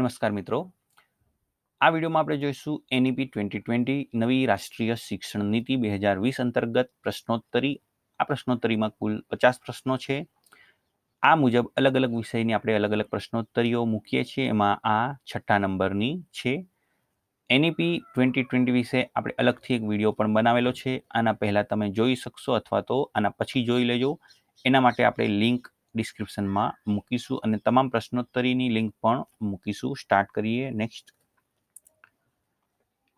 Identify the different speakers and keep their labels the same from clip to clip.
Speaker 1: નમસ્કાર મિત્રો આ વિડીયોમાં આપણે જોઈશું એનઈપી ટ્વેન્ટી ટ્વેન્ટી નવી રાષ્ટ્રીય શિક્ષણ નીતિ બે હજાર વીસ અંતર્ગત પ્રશ્નોત્તરી આ પ્રશ્નોત્તરીમાં કુલ પચાસ પ્રશ્નો છે આ મુજબ અલગ અલગ વિષયની આપણે અલગ અલગ પ્રશ્નોત્તરીઓ મૂકીએ છીએ એમાં આ છઠ્ઠા નંબરની છે એનઈપી ટ્વેન્ટી ટ્વેન્ટી વિશે આપણે અલગથી એક વિડીયો પણ બનાવેલો છે આના પહેલાં તમે જોઈ શકશો અથવા તો આના પછી જોઈ લેજો એના માટે આપણે લિંક ડિસ્ક્રિપ્શનમાં મૂકીશું અને તમામ પ્રશ્નોત્તરીની લિંક પણ મૂકીશું સ્ટાર્ટ કરીએ નેક્સ્ટ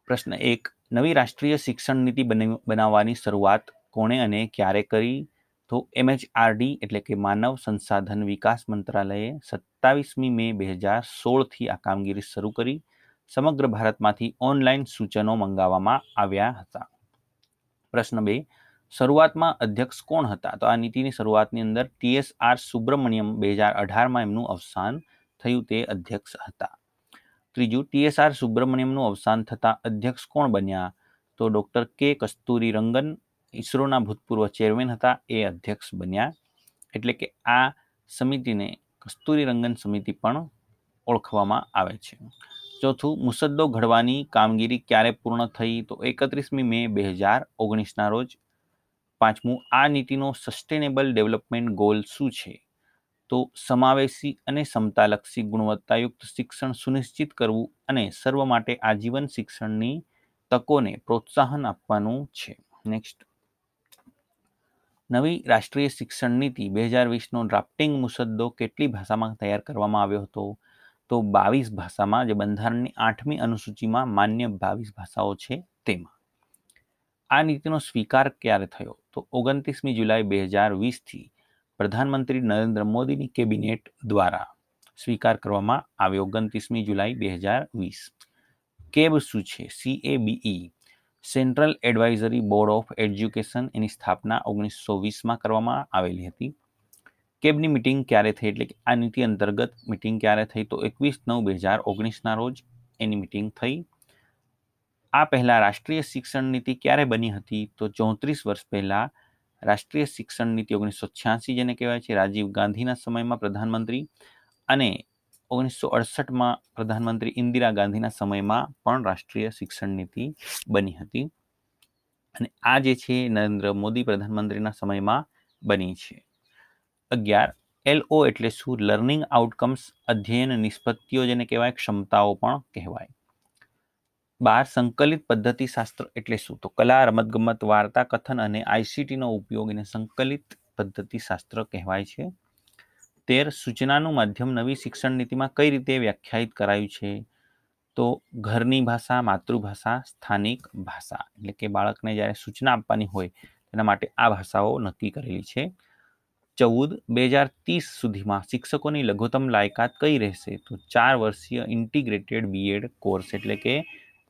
Speaker 1: પ્રશ્ન એક નવી રાષ્ટ્રીય શિક્ષણ નીતિ બનાવવાની શરૂઆત કોણે અને ક્યારે કરી તો એમએચઆરડી એટલે કે માનવ સંસાધન વિકાસ મંત્રાલયે સત્તાવીસમી મે બે હજાર સોળથી આ કામગીરી શરૂ કરી સમગ્ર ભારતમાંથી ઓનલાઈન સૂચનો મંગાવવામાં આવ્યા હતા પ્રશ્ન બે શરૂઆતમાં અધ્યક્ષ કોણ હતા તો આ નીતિની શરૂઆતની અંદર ટીએસ આર સુબ્રમણ્યમ બે હજાર અઢારમાં એમનું અવસાન થયું તે અધ્યક્ષ હતા ત્રીજું ટીએસ આર સુબ્રમણ્યમનું અવસાન થતાં અધ્યક્ષ કોણ બન્યા તો ડૉક્ટર કે કસ્તુરી રંગન ઇસરોના ભૂતપૂર્વ ચેરમેન હતા એ અધ્યક્ષ બન્યા એટલે કે આ સમિતિને કસ્તુરી રંગન સમિતિ પણ ઓળખવામાં આવે છે ચોથું મુસદ્દો ઘડવાની કામગીરી ક્યારે પૂર્ણ થઈ તો એકત્રીસમી મે બે હજાર ઓગણીસના રોજ પાંચમું આ નીતિનો સસ્ટેનેબલ ડેવલપમેન્ટ ગોલ શું છે તો સમાવેશી અને ક્ષમતાલક્ષી ગુણવત્તાયુક્ત શિક્ષણ સુનિશ્ચિત કરવું અને સર્વ માટે આજીવન શિક્ષણની તકોને પ્રોત્સાહન આપવાનું છે નેક્સ્ટ નવી રાષ્ટ્રીય શિક્ષણ નીતિ બે હજાર વીસનો ડ્રાફ્ટિંગ મુસદ્દો કેટલી ભાષામાં તૈયાર કરવામાં આવ્યો હતો તો બાવીસ ભાષામાં જે બંધારણની આઠમી અનુસૂચિમાં માન્ય બાવીસ ભાષાઓ છે તેમાં આ નીતિનો સ્વીકાર ક્યારે થયો તો ઓગણત્રીસમી જુલાઈ બે હજાર વીસથી પ્રધાનમંત્રી નરેન્દ્ર મોદીની કેબિનેટ દ્વારા સ્વીકાર કરવામાં આવ્યો ઓગણત્રીસમી જુલાઈ બે હજાર વીસ કેબ શું છે C A CABE central advisory board of education એની સ્થાપના ઓગણીસો વીસમાં કરવામાં આવેલી હતી કેબની મિટિંગ ક્યારે થઈ એટલે કે આ નીતિ અંતર્ગત મિટિંગ ક્યારે થઈ તો એકવીસ નવ બે હજાર ઓગણીસના રોજ એની મિટિંગ થઈ આ પહેલાં રાષ્ટ્રીય શિક્ષણ નીતિ ક્યારે બની હતી તો ચોત્રીસ વર્ષ પહેલાં રાષ્ટ્રીય શિક્ષણ નીતિ ઓગણીસો છ્યાસી જેને કહેવાય છે રાજીવ ગાંધીના સમયમાં પ્રધાનમંત્રી અને ઓગણીસો અડસઠમાં પ્રધાનમંત્રી ઇન્દિરા ગાંધીના સમયમાં પણ રાષ્ટ્રીય શિક્ષણ નીતિ બની હતી અને આ જે છે નરેન્દ્ર મોદી પ્રધાનમંત્રીના સમયમાં બની છે અગિયાર એલઓ એટલે શું લર્નિંગ આઉટકમ્સ અધ્યયન નિષ્પત્તિઓ જેને કહેવાય ક્ષમતાઓ પણ કહેવાય બાર સંકલિત પદ્ધતિ શાસ્ત્ર એટલે શું તો કલા રમતગમત વાર્તા કથન અને આઈસીટીનો ઉપયોગ એને સંકલિત પદ્ધતિ શાસ્ત્ર કહેવાય છે તેર સૂચનાનું માધ્યમ નવી શિક્ષણ નીતિમાં કઈ રીતે વ્યાખ્યાયિત કરાયું છે તો ઘરની ભાષા માતૃભાષા સ્થાનિક ભાષા એટલે કે બાળકને જ્યારે સૂચના આપવાની હોય તેના માટે આ ભાષાઓ નક્કી કરેલી છે ચૌદ બે હજાર ત્રીસ સુધીમાં શિક્ષકોની લઘુત્તમ લાયકાત કઈ રહેશે તો ચાર વર્ષીય ઇન્ટિગ્રેટેડ બીએડ કોર્સ એટલે કે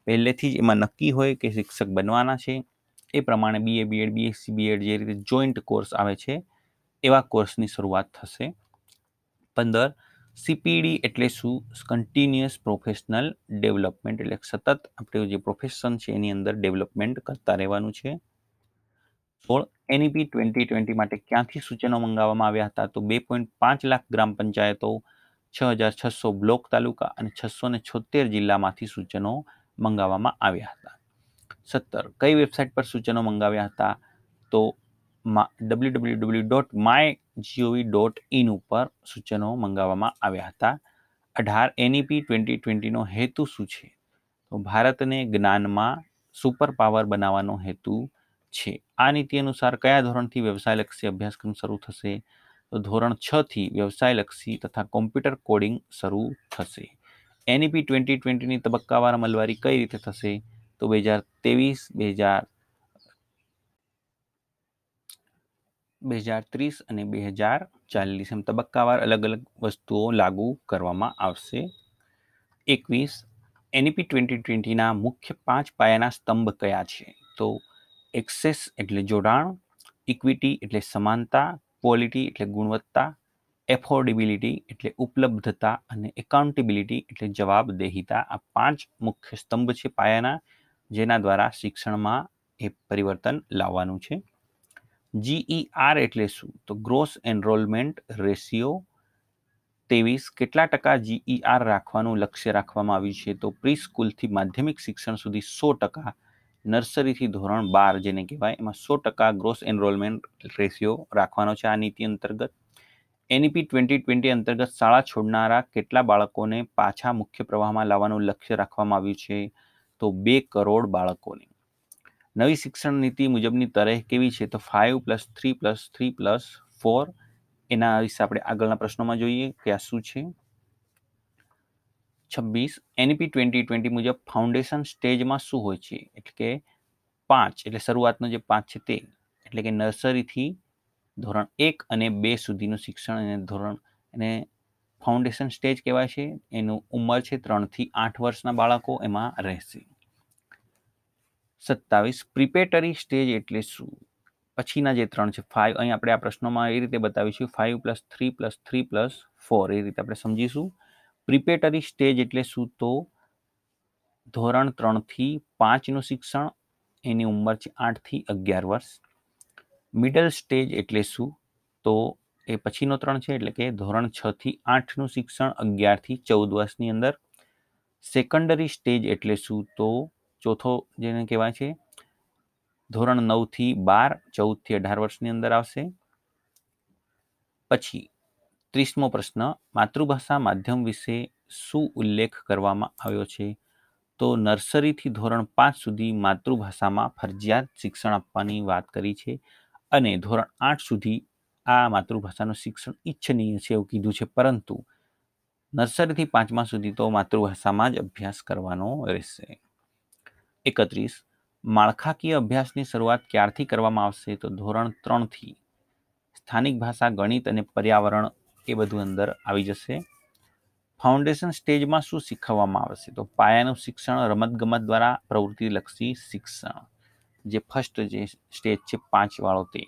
Speaker 1: પહેલેથી જ એમાં નક્કી હોય કે શિક્ષક બનવાના છે એ પ્રમાણે બીએ બીએડ બીએસસી બીએડ જે રીતે જોઈન્ટ કોર્સ આવે છે એવા કોર્સની શરૂઆત થશે પંદર સીપીડી એટલે શું કન્ટિન્યુઅસ પ્રોફેશનલ ડેવલપમેન્ટ એટલે સતત આપણે જે પ્રોફેશન છે એની અંદર ડેવલપમેન્ટ કરતા રહેવાનું છે સોળ એનઈપી ટ્વેન્ટી ટ્વેન્ટી માટે ક્યાંથી સૂચનો મંગાવવામાં આવ્યા હતા તો બે પોઈન્ટ પાંચ લાખ ગ્રામ પંચાયતો છ હજાર છસો બ્લોક તાલુકા અને છસો ને છોતેર જિલ્લામાંથી સૂચનો મંગાવવામાં આવ્યા હતા સત્તર કઈ વેબસાઇટ પર સૂચનો મંગાવ્યા હતા તો W W W dot my GOV dot in ઉપર સૂચનો મંગાવવામાં આવ્યા હતા અઢાર એનઈપી ટ્વેન્ટી ટ્વેન્ટીનો હેતુ શું છે તો ભારતને જ્ઞાનમાં સુપર પાવર બનાવવાનો હેતુ છે આ નીતિ અનુસાર કયા ધોરણથી વ્યવસાયલક્ષી અભ્યાસક્રમ શરૂ થશે તો ધોરણ છથી વ્યવસાયલક્ષી તથા કોમ્પ્યુટર કોડિંગ શરૂ થશે એનઈપી ટ્વેન્ટી ટ્વેન્ટીની તબક્કાવાર અમલવારી કઈ રીતે થશે તો બે હજાર ત્રેવીસ બે હજાર બે હજાર ત્રીસ અને બે હજાર ચાલીસ એમ તબક્કાવાર અલગ અલગ વસ્તુઓ લાગુ કરવામાં આવશે એકવીસ એનઈપી ટ્વેન્ટી ટ્વેન્ટીના મુખ્ય પાંચ પાયાના સ્તંભ કયા છે તો એક્સેસ એટલે જોડાણ ઇક્વિટી એટલે સમાનતા ક્વોલિટી એટલે ગુણવત્તા એફોર્ડેબિલિટી એટલે ઉપલબ્ધતા અને એકાઉન્ટેબિલિટી એટલે જવાબદેહિતા આ પાંચ મુખ્ય સ્તંભ છે પાયાના જેના દ્વારા શિક્ષણમાં એ પરિવર્તન લાવવાનું છે જીઈઆર એટલે શું તો ગ્રોસ એનરોલમેન્ટ રેશિયો ત્રેવીસ કેટલા ટકા જીઈઆર રાખવાનું લક્ષ્ય રાખવામાં આવ્યું છે તો પ્રી સ્કૂલથી માધ્યમિક શિક્ષણ સુધી સો ટકા નર્સરીથી ધોરણ બાર જેને કહેવાય એમાં સો ટકા ગ્રોસ એનરોલમેન્ટ રેશિયો રાખવાનો છે આ નીતિ અંતર્ગત એનઈપી ટ્વેન્ટી ટ્વેન્ટી અંતર્ગત શાળા છોડનારા કેટલા બાળકોને પાછા મુખ્ય પ્રવાહમાં લાવવાનું લક્ષ્ય રાખવામાં આવ્યું છે તો બે કરોડ બાળકોને નવી શિક્ષણ નીતિ મુજબની તરેહ કેવી છે તો five plus three plus three plus four એના વિશે આપણે આગળના પ્રશ્નોમાં જોઈએ કે આ શું છે છવ્વીસ એનપી ટ્વેન્ટી ટ્વેન્ટી મુજબ ફાઉન્ડેશન સ્ટેજમાં શું હોય છે એટલે કે પાંચ એટલે શરૂઆતનો જે પાંચ છે તે એટલે કે નર્સરીથી ધોરણ એક અને બે સુધીનું શિક્ષણ અને ધોરણ અને ફાઉન્ડેશન સ્ટેજ કહેવાય છે એનું ઉંમર છે ત્રણથી આઠ વર્ષના બાળકો એમાં રહેશે સત્તાવીસ પ્રિપેટરી સ્ટેજ એટલે શું પછીના જે ત્રણ છે ફાઇવ અહીં આપણે આ પ્રશ્નોમાં એ રીતે બતાવીશું five plus three plus three plus four એ રીતે આપણે સમજીશું પ્રિપેટરી સ્ટેજ એટલે શું તો ધોરણ ત્રણથી પાંચનું શિક્ષણ એની ઉંમર છે આઠથી અગિયાર વર્ષ મિડલ સ્ટેજ એટલે શું તો એ પછીનો ત્રણ છે એટલે કે ધોરણ છ થી આઠનું શિક્ષણ અગિયારથી ચૌદ વર્ષની અંદર સેકન્ડરી સ્ટેજ એટલે શું તો ચોથો જેને કહેવાય છે ધોરણ નવથી બાર ચૌદથી અઢાર વર્ષની અંદર આવશે પછી ત્રીસમો પ્રશ્ન માતૃભાષા માધ્યમ વિશે શું ઉલ્લેખ કરવામાં આવ્યો છે તો નર્સરીથી ધોરણ પાંચ સુધી માતૃભાષામાં ફરજિયાત શિક્ષણ આપવાની વાત કરી છે અને ધોરણ આઠ સુધી આ માતૃભાષાનું શિક્ષણ ઈચ્છનીય છે એવું કીધું છે પરંતુ નર્સરીથી પાંચમા સુધી તો માતૃભાષામાં જ અભ્યાસ કરવાનો રહેશે એકત્રીસ માળખાકીય અભ્યાસની શરૂઆત ક્યારથી કરવામાં આવશે તો ધોરણ ત્રણથી સ્થાનિક ભાષા ગણિત અને પર્યાવરણ એ બધું અંદર આવી જશે ફાઉન્ડેશન સ્ટેજમાં શું શીખવવામાં આવશે તો પાયાનું શિક્ષણ રમતગમત દ્વારા પ્રવૃત્તિલક્ષી શિક્ષણ જે ફર્સ્ટ જે સ્ટેજ છે પાંચવાળો તે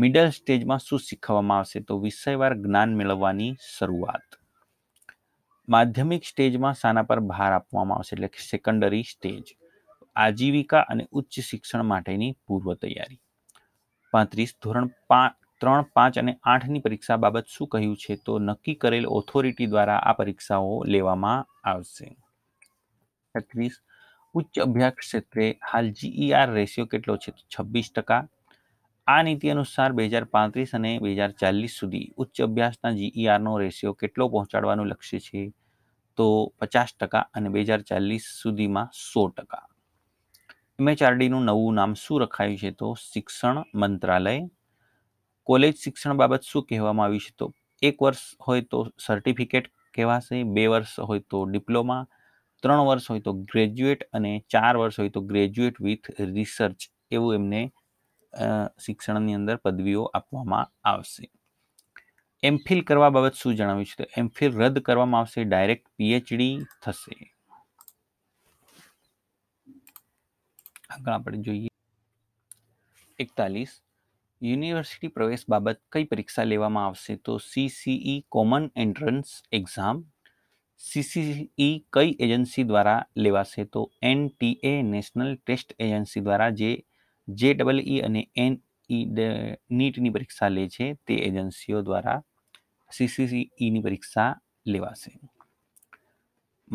Speaker 1: મિડલ સ્ટેજમાં શું શીખવવામાં આવશે તો વિષયવાર જ્ઞાન મેળવવાની શરૂઆત માધ્યમિક સ્ટેજમાં શાના પર ભાર આપવામાં આવશે એટલે સેકન્ડરી સ્ટેજ આજીવિકા અને ઉચ્ચ શિક્ષણ માટેની પૂર્વ તૈયારી પાંત્રીસ ધોરણ પાંચ ત્રણ પાંચ અને આઠની પરીક્ષા બાબત શું કહ્યું છે તો નક્કી કરેલ ઓથોરિટી દ્વારા આ પરીક્ષાઓ લેવામાં આવશે છત્રીસ ઉચ્ચ અભ્યાસ ક્ષેત્રે હાલ જીઈઆર રેશિયો e કેટલો છે તો છવ્વીસ ટકા આ નીતિ અનુસાર બે હજાર પાંત્રીસ અને બે હજાર ચાલીસ સુધી ઉચ્ચ અભ્યાસના જીઈઆરનો e રેશિયો કેટલો પહોંચાડવાનું લક્ષ્ય છે તો પચાસ ટકા અને બે હજાર ચાલીસ સુધીમાં સો ટકા એમએચઆરડીનું નવું નામ શું રખાયું છે તો શિક્ષણ મંત્રાલય કોલેજ શિક્ષણ બાબત શું કહેવામાં આવ્યું છે તો એક વર્ષ હોય તો સર્ટિફિકેટ કહેવાશે બે વર્ષ હોય તો ડિપ્લોમા ત્રણ વર્ષ હોય તો ગ્રેજ્યુએટ અને ચાર વર્ષ હોય તો ગ્રેજ્યુએટ વિથ રિસર્ચ એવું એમને શિક્ષણની અંદર પદવીઓ આપવામાં આવશે એમફિલ કરવા બાબત શું જણાવ્યું છે તો એમફિલ રદ કરવામાં આવશે ડાયરેક્ટ પીએચડી થશે આગળ આપણે જોઈએ એકતાલીસ યુનિવર્સિટી પ્રવેશ બાબત કઈ પરીક્ષા લેવામાં આવશે તો CCE common entrance exam CCE કઈ એજન્સી દ્વારા લેવાશે તો એનટીએ નેશનલ ટેસ્ટ એજન્સી દ્વારા જે જે ડબલ ઈ અને એન ઈ નીટની પરીક્ષા લે છે તે એજન્સીઓ દ્વારા સીસીઈની પરીક્ષા લેવાશે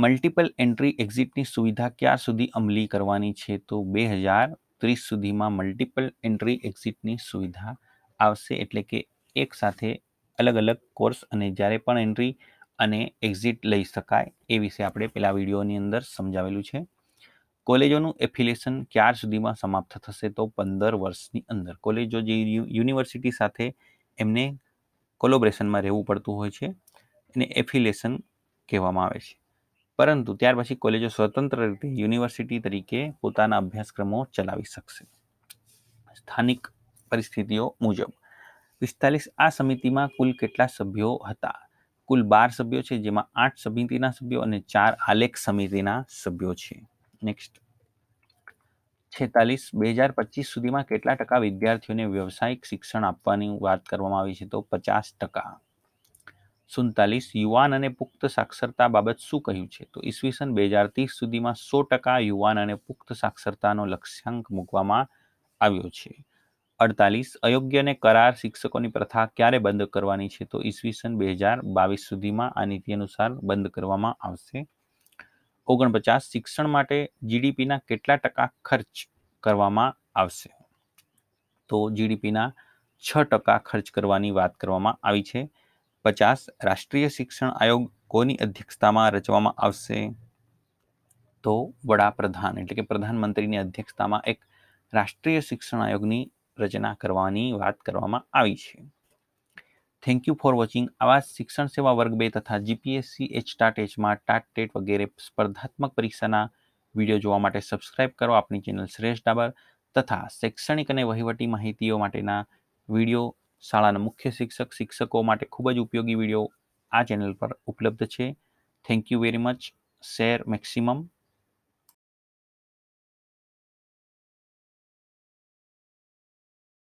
Speaker 1: મલ્ટિપલ એન્ટ્રી એક્ઝિટની સુવિધા ક્યાં સુધી અમલી કરવાની છે તો બે હજાર ત્રીસ સુધીમાં મલ્ટિપલ એન્ટ્રી એક્ઝિટની સુવિધા આવશે એટલે કે એક સાથે અલગ અલગ કોર્સ અને જ્યારે પણ એન્ટ્રી અને એક્ઝિટ લઈ શકાય એ વિશે આપણે પેલા વિડીયોની અંદર સમજાવેલું છે કોલેજોનું એફિલેશન ક્યાર સુધીમાં સમાપ્ત થશે તો પંદર વર્ષની અંદર કોલેજો જે યુનિવર્સિટી સાથે એમને કોલોબરેશનમાં રહેવું પડતું હોય છે એને એફિલેશન કહેવામાં આવે છે પરંતુ ત્યાર પછી કોલેજો સ્વતંત્ર રીતે યુનિવર્સિટી તરીકે પોતાના અભ્યાસક્રમો ચલાવી શકશે સ્થાનિક પરિસ્થિતિઓ મુજબ પિસ્તાલીસ આ સમિતિમાં કુલ કેટલા સભ્યો હતા કુલ બાર સભ્યો છે જેમાં આઠ સમિતિના સભ્યો અને ચાર આલેખ સમિતિના સભ્યો છે નેક્સ્ટ છેતાલીસ બે હજાર પચીસ સુધીમાં કેટલા ટકા વિદ્યાર્થીઓને વ્યવસાયિક શિક્ષણ આપવાની વાત કરવામાં આવી છે તો પચાસ ટકા સુડતાલીસ યુવાન અને પુખ્ત સાક્ષરતા બાબત શું કહ્યું છે તો ઈસવીસન બે હજાર ત્રીસ સુધીમાં સો ટકા યુવાન અને પુખ્ત સાક્ષરતાનો લક્ષ્યાંક મૂકવામાં આવ્યો છે અડતાલીસ અયોગ્યને કરાર શિક્ષકોની પ્રથા ક્યારે બંધ કરવાની છે તો ઈસવીસન બે હજાર બાવીસ સુધીમાં આ નીતિ અનુસાર બંધ કરવામાં આવશે ઓગણપચાસ શિક્ષણ માટે જીડીપીના કેટલા ટકા ખર્ચ કરવામાં આવશે તો જીડીપીના છ ટકા ખર્ચ કરવાની વાત કરવામાં આવી છે પચાસ રાષ્ટ્રીય શિક્ષણ આયોગ કોની અધ્યક્ષતામાં રચવામાં આવશે તો વડાપ્રધાન એટલે કે પ્રધાનમંત્રીની અધ્યક્ષતામાં એક રાષ્ટ્રીય શિક્ષણ આયોગની રચના કરવાની વાત કરવામાં આવી છે થેન્ક યુ ફોર વોચિંગ આવા શિક્ષણ સેવા વર્ગ બે તથા જીપીએસસી એચ ટાટ એચમાં ટાટ ટેટ વગેરે સ્પર્ધાત્મક પરીક્ષાના વિડીયો જોવા માટે સબસ્ક્રાઇબ કરો આપણી ચેનલ શ્રેષ્ઠ ડાબર તથા શૈક્ષણિક અને વહીવટી માહિતીઓ માટેના વિડીયો શાળાના મુખ્ય શિક્ષક શિક્ષકો માટે ખૂબ જ ઉપયોગી વિડીયો આ ચેનલ પર ઉપલબ્ધ છે thank you very much share maximum